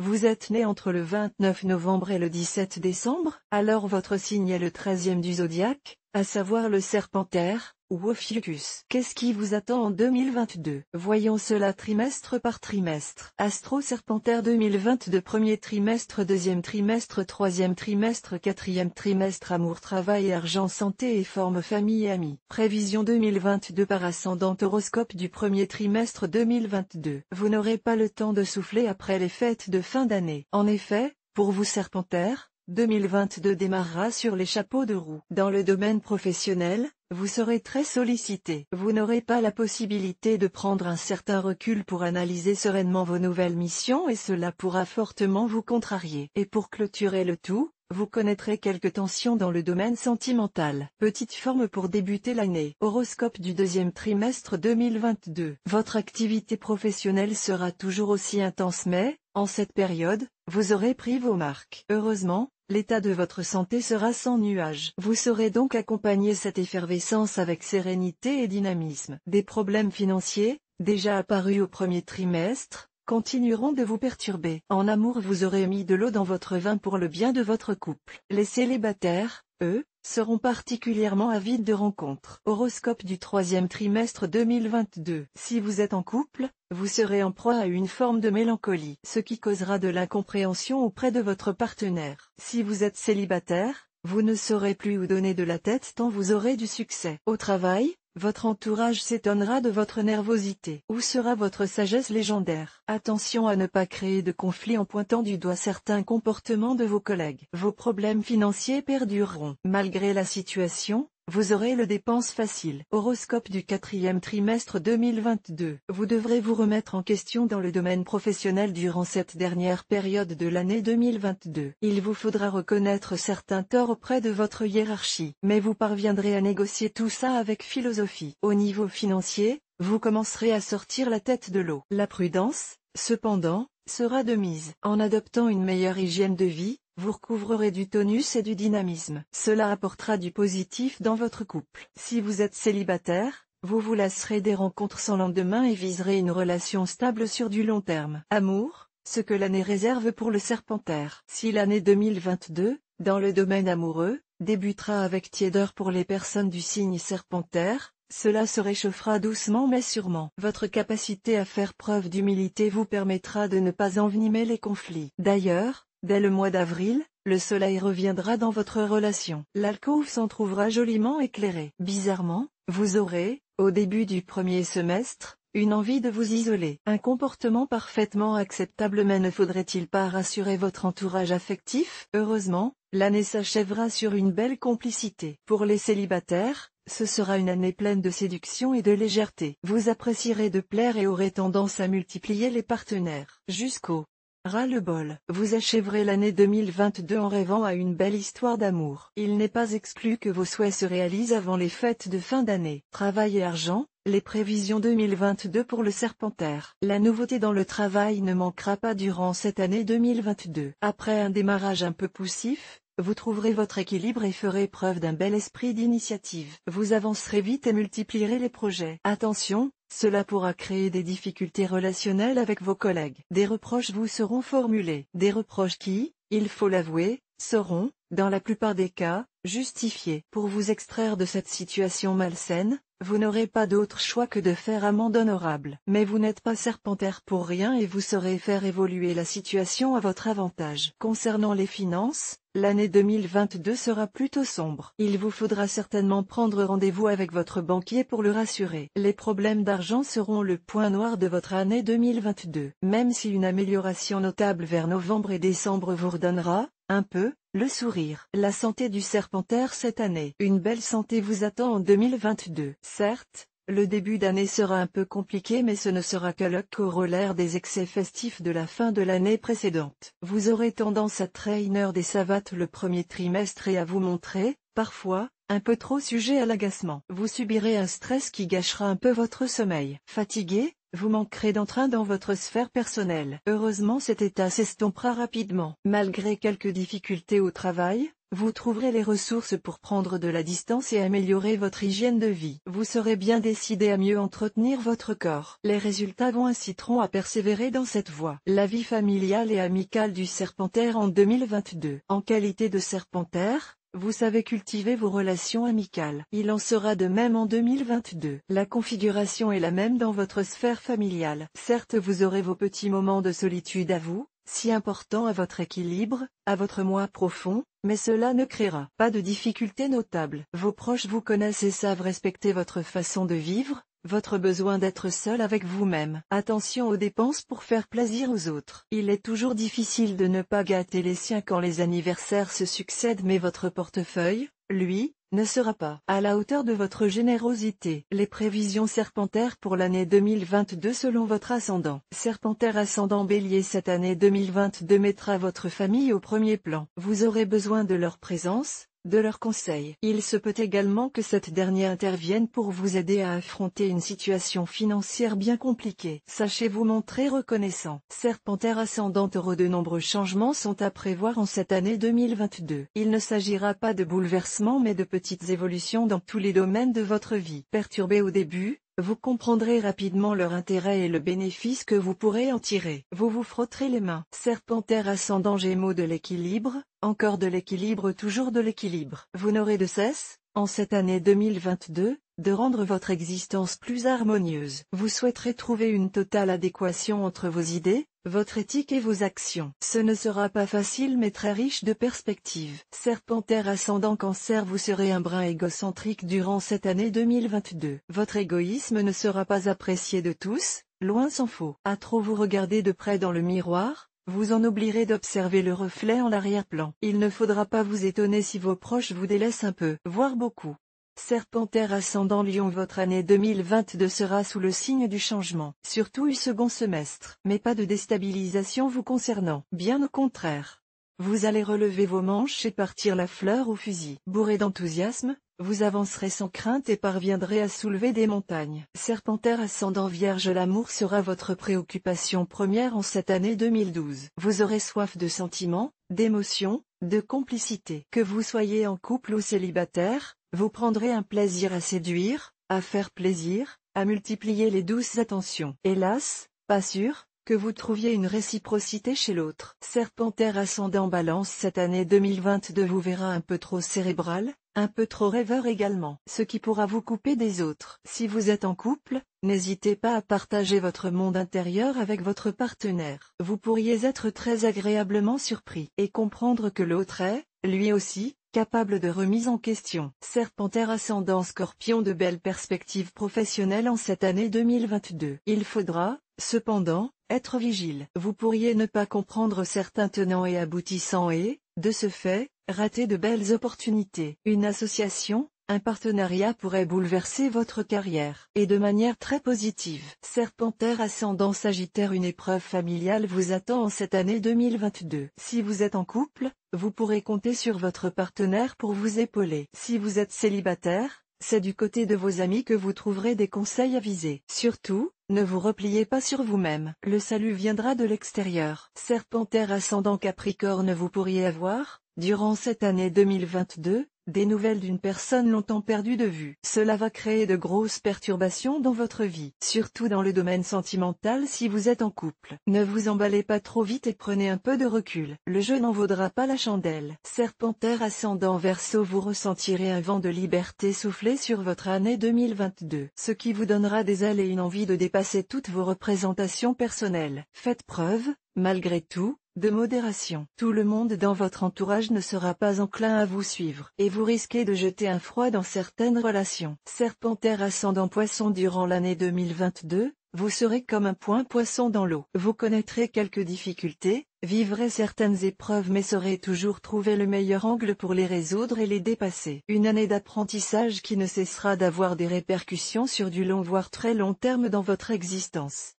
Vous êtes né entre le 29 novembre et le 17 décembre, alors votre signe est le 13e du zodiaque, à savoir le Serpentaire, Fucus. Qu'est-ce qui vous attend en 2022 Voyons cela trimestre par trimestre. Astro Serpentaire 2022 Premier trimestre, deuxième trimestre, troisième trimestre, quatrième trimestre Amour, travail, argent, santé et forme, famille et amis. Prévision 2022 par ascendant horoscope du premier trimestre 2022. Vous n'aurez pas le temps de souffler après les fêtes de fin d'année. En effet, pour vous Serpentaire, 2022 démarrera sur les chapeaux de roue. Dans le domaine professionnel, vous serez très sollicité. Vous n'aurez pas la possibilité de prendre un certain recul pour analyser sereinement vos nouvelles missions et cela pourra fortement vous contrarier. Et pour clôturer le tout, vous connaîtrez quelques tensions dans le domaine sentimental. Petite forme pour débuter l'année. Horoscope du deuxième trimestre 2022. Votre activité professionnelle sera toujours aussi intense mais, en cette période, vous aurez pris vos marques. Heureusement, l'état de votre santé sera sans nuage. Vous saurez donc accompagner cette effervescence avec sérénité et dynamisme. Des problèmes financiers, déjà apparus au premier trimestre, continueront de vous perturber. En amour vous aurez mis de l'eau dans votre vin pour le bien de votre couple. Les célibataires, eux, seront particulièrement avides de rencontres. Horoscope du troisième trimestre 2022. Si vous êtes en couple, vous serez en proie à une forme de mélancolie, ce qui causera de l'incompréhension auprès de votre partenaire. Si vous êtes célibataire, vous ne saurez plus où donner de la tête tant vous aurez du succès. Au travail, votre entourage s'étonnera de votre nervosité. Où sera votre sagesse légendaire Attention à ne pas créer de conflits en pointant du doigt certains comportements de vos collègues. Vos problèmes financiers perdureront. Malgré la situation, vous aurez le dépense facile. Horoscope du quatrième trimestre 2022. Vous devrez vous remettre en question dans le domaine professionnel durant cette dernière période de l'année 2022. Il vous faudra reconnaître certains torts auprès de votre hiérarchie, mais vous parviendrez à négocier tout ça avec philosophie. Au niveau financier, vous commencerez à sortir la tête de l'eau. La prudence, cependant, sera de mise. En adoptant une meilleure hygiène de vie, vous recouvrerez du tonus et du dynamisme. Cela apportera du positif dans votre couple. Si vous êtes célibataire, vous vous lasserez des rencontres sans lendemain et viserez une relation stable sur du long terme. Amour, ce que l'année réserve pour le serpentaire. Si l'année 2022, dans le domaine amoureux, débutera avec tiédeur pour les personnes du signe serpentaire, cela se réchauffera doucement mais sûrement. Votre capacité à faire preuve d'humilité vous permettra de ne pas envenimer les conflits. D'ailleurs, Dès le mois d'avril, le soleil reviendra dans votre relation. L'alcôve s'en trouvera joliment éclairée. Bizarrement, vous aurez, au début du premier semestre, une envie de vous isoler. Un comportement parfaitement acceptable mais ne faudrait-il pas rassurer votre entourage affectif Heureusement, l'année s'achèvera sur une belle complicité. Pour les célibataires, ce sera une année pleine de séduction et de légèreté. Vous apprécierez de plaire et aurez tendance à multiplier les partenaires. Jusqu'au Ras-le-bol. Vous achèverez l'année 2022 en rêvant à une belle histoire d'amour. Il n'est pas exclu que vos souhaits se réalisent avant les fêtes de fin d'année. Travail et argent, les prévisions 2022 pour le Serpentaire. La nouveauté dans le travail ne manquera pas durant cette année 2022. Après un démarrage un peu poussif, vous trouverez votre équilibre et ferez preuve d'un bel esprit d'initiative. Vous avancerez vite et multiplierez les projets. Attention, cela pourra créer des difficultés relationnelles avec vos collègues. Des reproches vous seront formulés. Des reproches qui, il faut l'avouer, seront, dans la plupart des cas, justifiés. Pour vous extraire de cette situation malsaine, vous n'aurez pas d'autre choix que de faire amende honorable. Mais vous n'êtes pas serpentaire pour rien et vous saurez faire évoluer la situation à votre avantage. Concernant les finances, l'année 2022 sera plutôt sombre. Il vous faudra certainement prendre rendez-vous avec votre banquier pour le rassurer. Les problèmes d'argent seront le point noir de votre année 2022. Même si une amélioration notable vers novembre et décembre vous redonnera, un peu, le sourire. La santé du serpentaire cette année. Une belle santé vous attend en 2022. Certes, le début d'année sera un peu compliqué mais ce ne sera que le corollaire des excès festifs de la fin de l'année précédente. Vous aurez tendance à traîner des savates le premier trimestre et à vous montrer, parfois, un peu trop sujet à l'agacement. Vous subirez un stress qui gâchera un peu votre sommeil. Fatigué, vous manquerez d'entrain dans votre sphère personnelle. Heureusement cet état s'estompera rapidement. Malgré quelques difficultés au travail, vous trouverez les ressources pour prendre de la distance et améliorer votre hygiène de vie. Vous serez bien décidé à mieux entretenir votre corps. Les résultats vont inciteront à persévérer dans cette voie. La vie familiale et amicale du serpentaire en 2022. En qualité de serpentaire, vous savez cultiver vos relations amicales. Il en sera de même en 2022. La configuration est la même dans votre sphère familiale. Certes vous aurez vos petits moments de solitude à vous, si importants à votre équilibre, à votre moi profond, mais cela ne créera pas de difficultés notables. Vos proches vous connaissent et savent respecter votre façon de vivre, votre besoin d'être seul avec vous-même. Attention aux dépenses pour faire plaisir aux autres. Il est toujours difficile de ne pas gâter les siens quand les anniversaires se succèdent mais votre portefeuille, lui, ne sera pas à la hauteur de votre générosité. Les prévisions serpentaires pour l'année 2022 selon votre ascendant. Serpentaire ascendant bélier cette année 2022 mettra votre famille au premier plan. Vous aurez besoin de leur présence, de leurs conseils. Il se peut également que cette dernière intervienne pour vous aider à affronter une situation financière bien compliquée. Sachez vous montrer reconnaissant. Serpentaire ascendant taureau de nombreux changements sont à prévoir en cette année 2022. Il ne s'agira pas de bouleversements mais de petites évolutions dans tous les domaines de votre vie. Perturbé au début, vous comprendrez rapidement leur intérêt et le bénéfice que vous pourrez en tirer. Vous vous frotterez les mains. Serpentaire ascendant gémeaux de l'équilibre, encore de l'équilibre toujours de l'équilibre. Vous n'aurez de cesse, en cette année 2022, de rendre votre existence plus harmonieuse. Vous souhaiterez trouver une totale adéquation entre vos idées, votre éthique et vos actions. Ce ne sera pas facile mais très riche de perspectives. Serpentaire ascendant cancer vous serez un brin égocentrique durant cette année 2022. Votre égoïsme ne sera pas apprécié de tous, loin s'en faut. À trop vous regarder de près dans le miroir, vous en oublierez d'observer le reflet en l'arrière-plan. Il ne faudra pas vous étonner si vos proches vous délaissent un peu, voire beaucoup. Serpentère ascendant Lyon Votre année 2022 sera sous le signe du changement, surtout au second semestre. Mais pas de déstabilisation vous concernant, bien au contraire. Vous allez relever vos manches et partir la fleur au fusil. Bourré d'enthousiasme, vous avancerez sans crainte et parviendrez à soulever des montagnes. Serpentaire ascendant vierge l'amour sera votre préoccupation première en cette année 2012. Vous aurez soif de sentiments, d'émotions, de complicité. Que vous soyez en couple ou célibataire, vous prendrez un plaisir à séduire, à faire plaisir, à multiplier les douces attentions. Hélas, pas sûr, que vous trouviez une réciprocité chez l'autre. Serpentaire ascendant balance cette année 2022 vous verra un peu trop cérébral, un peu trop rêveur également. Ce qui pourra vous couper des autres. Si vous êtes en couple, n'hésitez pas à partager votre monde intérieur avec votre partenaire. Vous pourriez être très agréablement surpris et comprendre que l'autre est, lui aussi, capable de remise en question. Serpentaire ascendant scorpion de belles perspectives professionnelles en cette année 2022. Il faudra, cependant, être vigile. Vous pourriez ne pas comprendre certains tenants et aboutissants et, de ce fait, rater de belles opportunités. Une association, un partenariat pourrait bouleverser votre carrière, et de manière très positive. Serpentaire ascendant Sagittaire Une épreuve familiale vous attend en cette année 2022. Si vous êtes en couple, vous pourrez compter sur votre partenaire pour vous épauler. Si vous êtes célibataire, c'est du côté de vos amis que vous trouverez des conseils à viser. Surtout, ne vous repliez pas sur vous-même. Le salut viendra de l'extérieur. Serpentaire ascendant Capricorne vous pourriez avoir, Durant cette année 2022, des nouvelles d'une personne longtemps perdue de vue. Cela va créer de grosses perturbations dans votre vie, surtout dans le domaine sentimental si vous êtes en couple. Ne vous emballez pas trop vite et prenez un peu de recul. Le jeu n'en vaudra pas la chandelle. Serpentaire ascendant verso vous ressentirez un vent de liberté soufflé sur votre année 2022, ce qui vous donnera des ailes et une envie de dépasser toutes vos représentations personnelles. Faites preuve, malgré tout, de modération. Tout le monde dans votre entourage ne sera pas enclin à vous suivre, et vous risquez de jeter un froid dans certaines relations. Serpentaire ascendant poisson durant l'année 2022, vous serez comme un point poisson dans l'eau. Vous connaîtrez quelques difficultés, vivrez certaines épreuves mais saurez toujours trouver le meilleur angle pour les résoudre et les dépasser. Une année d'apprentissage qui ne cessera d'avoir des répercussions sur du long voire très long terme dans votre existence.